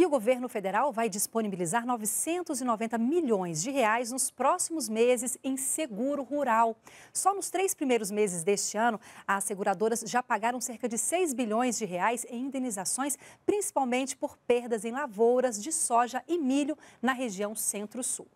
E o governo federal vai disponibilizar 990 milhões de reais nos próximos meses em seguro rural. Só nos três primeiros meses deste ano, as seguradoras já pagaram cerca de 6 bilhões de reais em indenizações, principalmente por perdas em lavouras de soja e milho na região centro-sul.